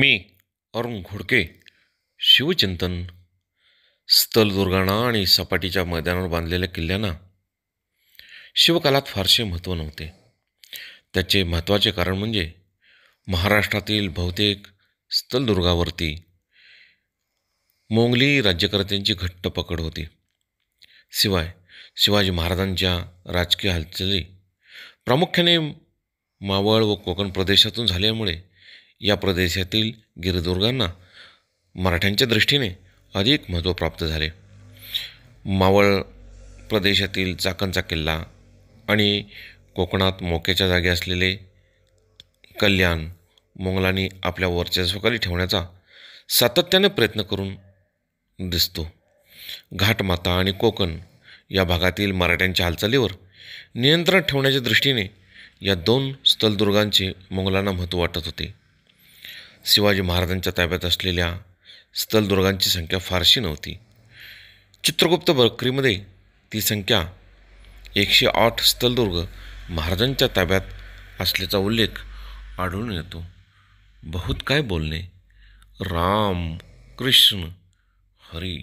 मी अरुण घोडके शिवचिंतन स्थलदुर्गांना आणि सपाटीच्या मैदानावर बांधलेल्या किल्ल्यांना शिवकालात फारसे महत्त्व नव्हते त्याचे महत्त्वाचे कारण म्हणजे महाराष्ट्रातील बहुतेक स्थलदुर्गावरती मोंगली राज्यकर्त्यांची घट्ट पकड होती शिवाय शिवाजी महाराजांच्या राजकीय हालचाली प्रामुख्याने मावळ व कोकण प्रदेशातून झाल्यामुळे या प्रदेशातील गिरदुर्गांना मराठ्यांच्या दृष्टीने अधिक महत्त्व प्राप्त झाले मावळ प्रदेशातील चाकणचा किल्ला आणि कोकणात मोक्याच्या जागी असलेले कल्याण मोंगलांनी आपल्या वर्चस्वकाली ठेवण्याचा सातत्याने प्रयत्न करून दिसतो घाटमाता आणि कोकण या भागातील मराठ्यांच्या हालचालीवर नियंत्रण ठेवण्याच्या दृष्टीने या दोन स्थलदुर्गांचे मोंगलांना महत्त्व वाटत होते शिवाजी महाराजांच्या ताब्यात असलेल्या स्थलदुर्गांची संख्या फारशी नव्हती चित्रगुप्त बकरीमध्ये ती संख्या एकशे आठ स्थलदुर्ग महाराजांच्या ताब्यात असल्याचा उल्लेख आढळून येतो बहुत काय बोलणे राम कृष्ण हरी